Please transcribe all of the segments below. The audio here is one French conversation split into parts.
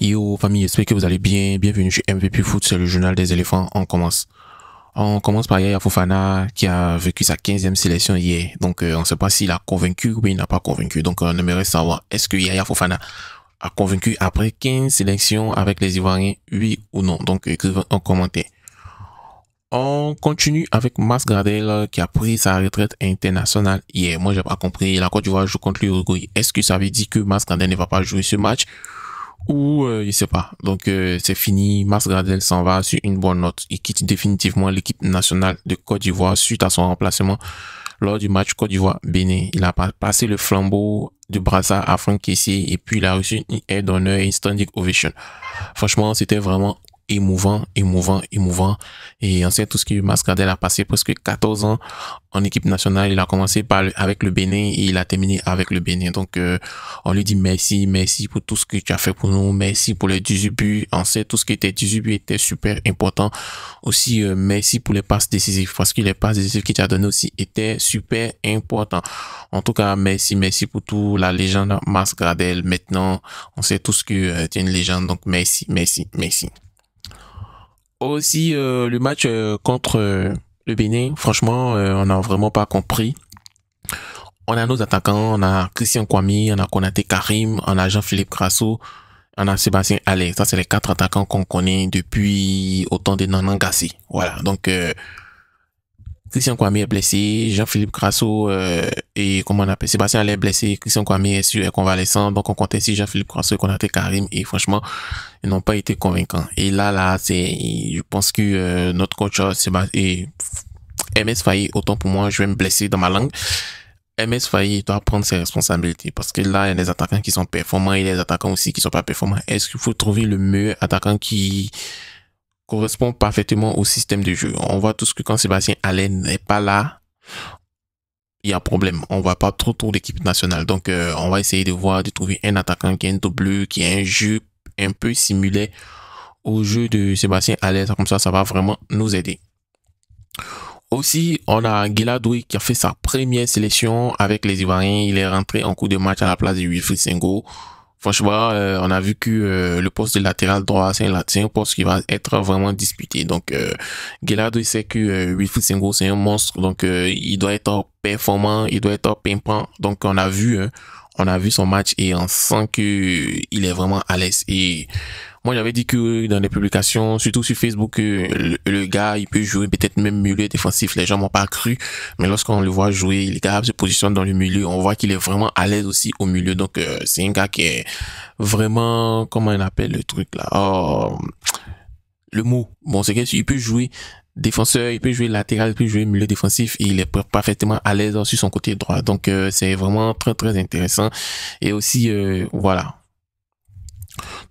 Yo famille, j'espère que vous allez bien. Bienvenue chez MVP Foot, c'est le journal des éléphants. On commence. On commence par Yaya Fofana qui a vécu sa 15e sélection hier. Donc euh, on ne sait pas s'il a convaincu ou il n'a pas convaincu. Donc on aimerait savoir est-ce que Yaya Fofana a convaincu après 15 sélections avec les Ivoiriens, oui ou non. Donc écrivez en commentaire. On continue avec Mas Gradel euh, qui a pris sa retraite internationale hier. Moi, j'ai pas compris. La Côte d'Ivoire joue contre l'Uruguay. Est-ce que ça veut dire que Mas Gradel ne va pas jouer ce match ou euh, il sait pas. Donc euh, c'est fini, Mars Gradel s'en va sur une bonne note. Il quitte définitivement l'équipe nationale de Côte d'Ivoire suite à son remplacement lors du match Côte d'Ivoire-Bénin. Il a passé le flambeau du brassard à Franck et puis il a reçu une aide d'honneur et une standing ovation. Franchement, c'était vraiment émouvant, émouvant, émouvant. Et on sait tout ce que Mascardel a passé presque 14 ans en équipe nationale. Il a commencé par, avec le Bénin et il a terminé avec le Bénin. Donc, euh, on lui dit merci, merci pour tout ce que tu as fait pour nous. Merci pour les 18 buts. On sait tout ce qui était 18 buts était super important. Aussi, euh, merci pour les passes décisives parce que les passes décisives tu as donné aussi étaient super importants. En tout cas, merci, merci pour tout. La légende Mascardel, maintenant, on sait tout ce que tu es une légende. Donc, merci, merci, merci. Aussi, euh, le match euh, contre euh, le Bénin, franchement, on n'a vraiment pas compris. On a nos attaquants, on a Christian Kwami, on a Konate Karim, on a Jean-Philippe Grasso, on a Sébastien Allais. Ça, c'est les quatre attaquants qu'on connaît depuis autant des Nanangasi. Voilà, donc Christian Kwame est blessé, Jean-Philippe Crasso euh, et comment on appelle Sébastien Allais est blessé, Christian Kwame est sur convalescent, donc on comptait si Jean-Philippe Crasso et qu'on Karim et franchement ils n'ont pas été convaincants. Et là là c'est je pense que euh, notre coach euh, Sébastien MS Failly, autant pour moi je vais me blesser dans ma langue. MS Failly doit prendre ses responsabilités parce que là, il y a des attaquants qui sont performants et des attaquants aussi qui sont pas performants. Est-ce qu'il faut trouver le meilleur attaquant qui, correspond parfaitement au système de jeu. On voit tout ce que quand Sébastien Allais n'est pas là, il y a problème. On voit pas trop trop l'équipe nationale. Donc, euh, on va essayer de voir, de trouver un attaquant qui a un double, qui a un jeu un peu simulé au jeu de Sébastien Allais Comme ça, ça va vraiment nous aider. Aussi, on a Guiladoui qui a fait sa première sélection avec les Ivoiriens. Il est rentré en coup de match à la place de Wilfried Sengho. Franchement, euh, on a vu que euh, le poste de latéral droit c'est un poste qui va être vraiment disputé. Donc, euh, il sait que euh, Wilfried Senghor, c'est un monstre. Donc, il doit être performant, il doit être pimpant. Donc, on a vu, hein, on a vu son match et on sent que il est vraiment à l'aise. Et moi, j'avais dit que dans les publications, surtout sur Facebook, le, gars, il peut jouer peut-être même milieu défensif. Les gens m'ont pas cru. Mais lorsqu'on le voit jouer, il est capable de se positionner dans le milieu. On voit qu'il est vraiment à l'aise aussi au milieu. Donc, euh, c'est un gars qui est vraiment, comment on appelle le truc là? Oh, le mot. Bon, c'est qu'il peut jouer défenseur, il peut jouer latéral, il peut jouer milieu défensif, il est parfaitement à l'aise sur son côté droit. Donc euh, c'est vraiment très très intéressant. Et aussi euh, voilà,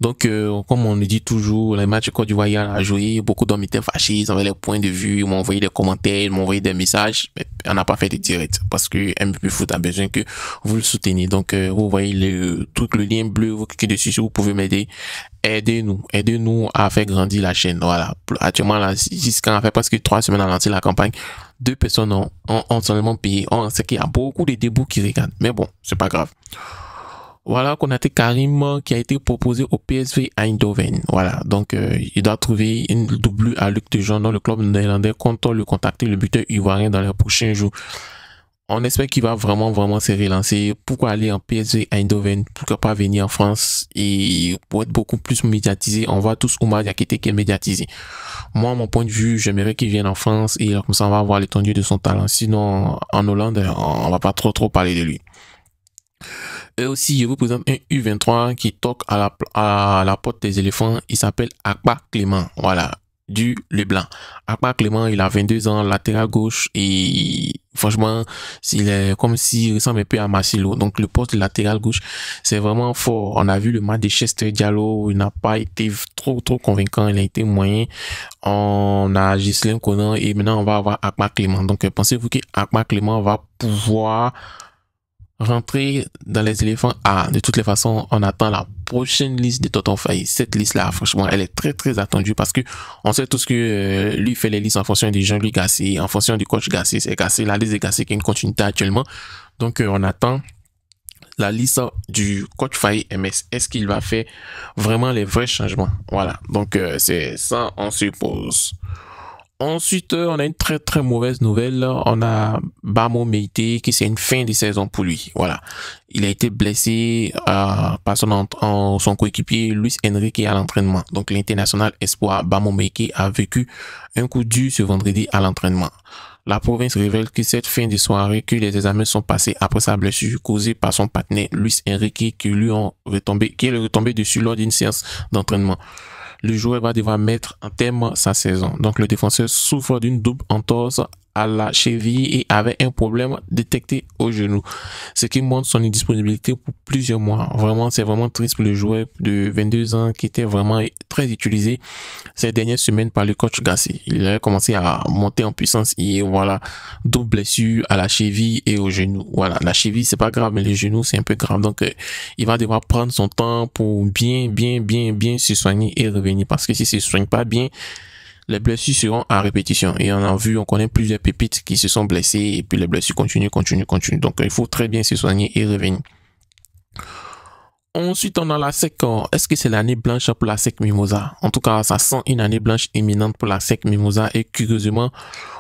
donc, euh, comme on le dit toujours, les matchs du voyage à joué, beaucoup d'hommes étaient fâchés, ils les points de vue, ils m'ont envoyé des commentaires, ils m'ont envoyé des messages, mais on n'a pas fait de direct parce que MVP Foot a besoin que vous le souteniez. Donc, euh, vous voyez le truc, le lien bleu, vous cliquez dessus si vous pouvez m'aider. Aidez-nous, aidez-nous à faire grandir la chaîne. Voilà. Actuellement, là, jusqu'à fait que trois semaines à lancer la campagne, deux personnes ont, seulement payé. On sait qu'il y a beaucoup de débuts qui regardent, mais bon, c'est pas grave. Voilà qu'on a été Karim qui a été proposé au PSV Eindhoven. Voilà, donc euh, il doit trouver une double à Luc de Jean dans le club néerlandais on le contacter le buteur ivoirien dans les prochains jours. On espère qu'il va vraiment, vraiment se relancer. Pourquoi aller en PSV Eindhoven Pourquoi pas venir en France Et pour être beaucoup plus médiatisé, on voit tous Oumar Diakité qui est médiatisé. Moi, mon point de vue, j'aimerais qu'il vienne en France et comme ça, on va voir l'étendue de son talent. Sinon, en Hollande, on va pas trop, trop parler de lui. Et aussi, je vous présente un U23 qui toque à la, à la porte des éléphants. Il s'appelle Akbar Clément. Voilà, du Leblanc. Akbar Clément, il a 22 ans, latéral gauche et franchement, il est comme s'il ressemble un peu à Marcelo. Donc le poste latéral gauche, c'est vraiment fort. On a vu le match de Chester Diallo, il n'a pas été trop trop convaincant, il a été moyen. On a Gislaine Conan et maintenant on va avoir Akbar Clément. Donc pensez-vous que Akpa Clément va pouvoir rentrer dans les éléphants à ah, de toutes les façons, on attend la prochaine liste de Toton Faye. Cette liste-là, franchement, elle est très, très attendue parce que on sait tout ce que euh, lui fait les listes en fonction des gens lui gassé en fonction du coach gassé C'est gassé la liste est gassée, qui est une continuité actuellement. Donc, euh, on attend la liste du coach failli MS. Est-ce qu'il va faire vraiment les vrais changements? Voilà. Donc, euh, c'est ça, on suppose. Ensuite, euh, on a une très très mauvaise nouvelle. On a Bamo Meite qui c'est une fin de saison pour lui. Voilà. Il a été blessé euh, par son, son coéquipier Luis Enrique à l'entraînement. Donc l'international espoir Bamo Meite a vécu un coup dur ce vendredi à l'entraînement. La province révèle que cette fin de soirée que les examens sont passés après sa blessure causée par son partenaire Luis Enrique qui lui ont retombé, qui est retombé dessus lors d'une séance d'entraînement le joueur va devoir mettre un terme sa saison. Donc le défenseur souffre d'une double entorse à la cheville et avait un problème détecté au genou, ce qui montre son indisponibilité pour plusieurs mois. Vraiment, c'est vraiment triste pour le joueur de 22 ans qui était vraiment très utilisé ces dernières semaines par le coach Gassé. Il a commencé à monter en puissance et voilà, double blessure à la cheville et au genou. Voilà, la cheville c'est pas grave, mais le genou c'est un peu grave. Donc, euh, il va devoir prendre son temps pour bien, bien, bien, bien se soigner et revenir parce que si il se soigne pas bien, les blessures seront à répétition. Et on a vu, on connaît plusieurs pépites qui se sont blessées et puis les blessures continuent, continuent, continuent. Donc il faut très bien se soigner et revenir. Ensuite, on a la SEC. Est-ce que c'est l'année blanche pour la SEC Mimosa En tout cas, ça sent une année blanche imminente pour la SEC Mimosa. Et curieusement,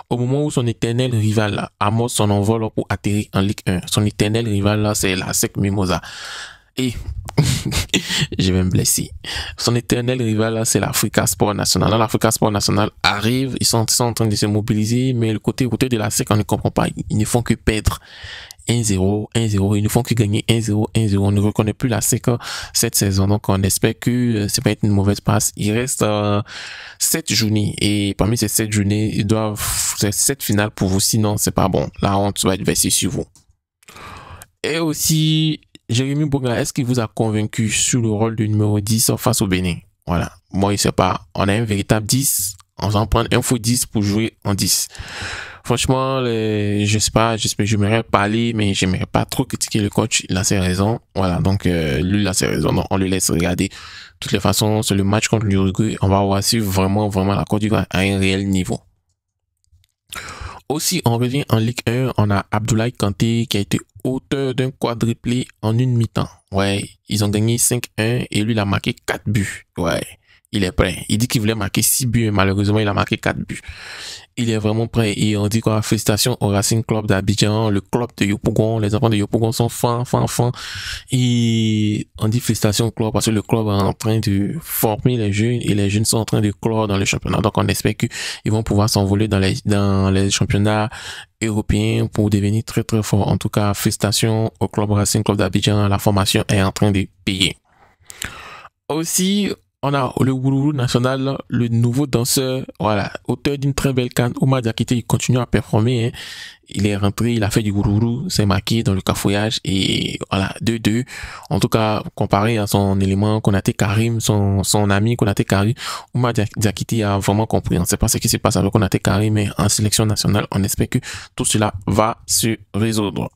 au moment où son éternel rival amos son envol pour atterrir en Ligue 1, son éternel rival, c'est la SEC Mimosa. Et je vais me blesser. Son éternel rival, c'est l'Africa Sport National. l'Africa Sport National arrive, ils sont, en train de se mobiliser, mais le côté côté de la SEC, on ne comprend pas. Ils ne font que perdre. 1-0, 1-0, ils ne font que gagner 1-0, 1-0. On ne reconnaît plus la SEC cette saison, donc on espère que euh, c'est pas être une mauvaise passe. Il reste 7 euh, journées et parmi ces 7 journées, ils doivent faire 7 finales pour vous, sinon c'est pas bon. La honte va être versée sur vous. Et aussi, Jérémy Boga, est-ce qu'il vous a convaincu sur le rôle du numéro 10 face au Bénin Voilà. Moi, il ne sais pas. On a un véritable 10. On va en prendre un faux 10 pour jouer en 10. Franchement, les, je sais pas, j'espère, j'aimerais parler, mais j'aimerais pas trop critiquer le coach. Il a ses raisons. Voilà. Donc, euh, lui, il a ses raisons. on le laisse regarder. De toutes les façons, c'est le match contre l'Uruguay. On va voir si vraiment, vraiment la Côte d'Ivoire a un réel niveau. Aussi, on revient en Ligue 1, on a Abdoulaye Kanté qui a été hauteur d'un quadruplé en une mi-temps. Ouais, ils ont gagné 5-1 et lui, il a marqué 4 buts. Ouais il est prêt. Il dit qu'il voulait marquer 6 buts, malheureusement, il a marqué 4 buts. Il est vraiment prêt. Et on dit quoi, félicitations au Racing Club d'Abidjan, le club de Yopougon. Les enfants de Yopougon sont fins, fins, fins. Et on dit félicitations au club parce que le club est en train de former les jeunes et les jeunes sont en train de clore dans le championnat. Donc, on espère qu'ils vont pouvoir s'envoler dans les, dans les championnats européens pour devenir très, très forts. En tout cas, félicitations au club Racing Club d'Abidjan. La formation est en train de payer. Aussi, on a le gourou National, le nouveau danseur, voilà, auteur d'une très belle canne, Ouma il continue à performer, hein. il est rentré, il a fait du gourou, c'est marqué dans le cafouillage, et voilà, 2-2, en tout cas, comparé à son élément Konate Karim, son, son ami Konate Karim, Ouma a vraiment compris, on ne sait pas ce qui se passe avec Konate Karim, mais en sélection nationale, on espère que tout cela va se résoudre.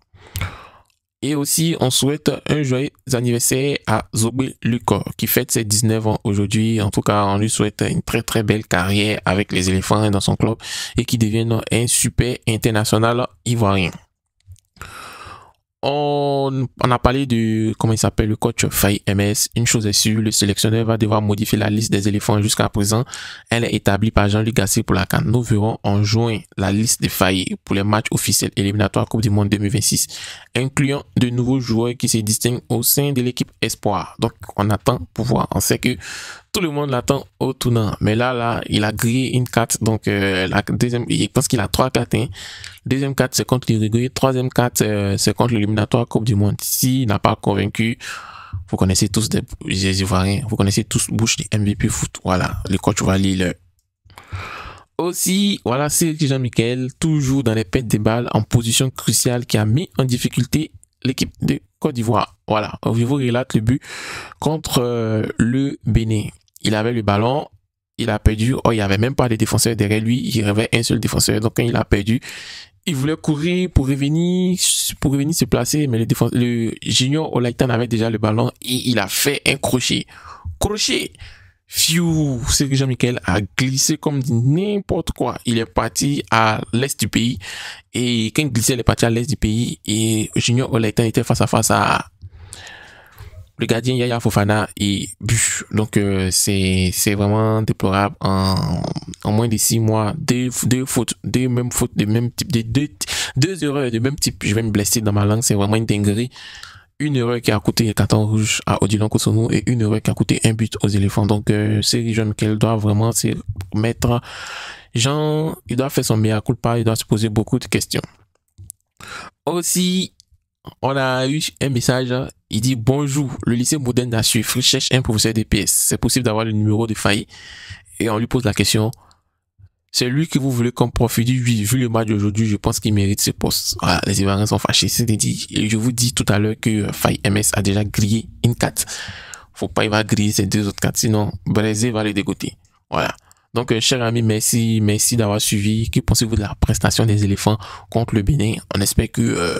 Et aussi, on souhaite un joyeux anniversaire à Zobé Lucor, qui fête ses 19 ans aujourd'hui. En tout cas, on lui souhaite une très très belle carrière avec les éléphants dans son club et qui devienne un super international ivoirien. On, a parlé de comment il s'appelle, le coach Faye MS. Une chose est sûre, le sélectionneur va devoir modifier la liste des éléphants jusqu'à présent. Elle est établie par Jean-Luc Gasset pour la CAN. Nous verrons en juin la liste des failles pour les matchs officiels éliminatoires Coupe du Monde 2026, incluant de nouveaux joueurs qui se distinguent au sein de l'équipe Espoir. Donc, on attend pour voir. On sait que tout le monde l'attend au tournant. Mais là, là, il a grillé une carte. Donc, euh, la deuxième, je pense qu'il a trois cartes. Hein. Deuxième carte, c'est contre l'Uruguay. Troisième carte, euh, c'est contre l'éliminatoire Coupe du Monde. S'il n'a pas convaincu, vous connaissez tous des, les Ivoiriens. Vous connaissez tous Bouche des MVP foot. Voilà. Le coach va aussi, voilà, c'est Jean-Michel, toujours dans les pètes des balles, en position cruciale, qui a mis en difficulté l'équipe de Côte d'Ivoire. Voilà, je vous relate le but contre euh, le Bénin. Il avait le ballon, il a perdu. Oh, il n'y avait même pas de défenseur derrière lui. Il avait un seul défenseur. Donc, quand il a perdu, il voulait courir pour revenir, pour revenir se placer. Mais le, défense, le Junior Olaitan avait déjà le ballon et il a fait un crochet. Crochet! Fiu, Jean-Michel a glissé comme n'importe quoi. Il est parti à l'est du pays. Et quand il glissait, il est parti à l'est du pays. Et Junior Oleta était face à face à le gardien Yaya Fofana et Donc, euh, c'est, c'est vraiment déplorable. En, moins de six mois, deux, deux fautes, deux mêmes fautes, de même type, deux, deux erreurs de même type. Je vais me blesser dans ma langue. C'est vraiment une dinguerie une heure qui a coûté un carton rouge à Odilon Kosono et une heure qui a coûté un but aux éléphants. Donc, euh, une jeune qu'elle doit vraiment se mettre. Jean, il doit faire son meilleur coup il doit se poser beaucoup de questions. Aussi, on a eu un message. Hein. Il dit bonjour, le lycée moderne il cherche un professeur d'EPS. C'est possible d'avoir le numéro de faillite. Et on lui pose la question, c'est lui que vous voulez comme profil Vu, vu le match d'aujourd'hui, je pense qu'il mérite ce poste. Voilà, les Ivoiriens sont fâchés. cest dit. et je vous dis tout à l'heure que euh, Faye MS a déjà grillé une carte Faut pas, il va griller ces deux autres cartes. Sinon, Brésil va les dégoûter. Voilà. Donc, euh, cher ami, merci, merci d'avoir suivi. Que pensez-vous de la prestation des éléphants contre le Bénin? On espère que, euh,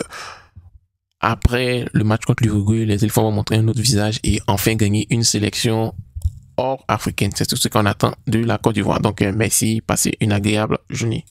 après le match contre l'Uruguay, les éléphants vont montrer un autre visage et enfin gagner une sélection Or africaine. C'est tout ce qu'on attend de la Côte d'Ivoire. Donc, euh, merci, passez une agréable journée.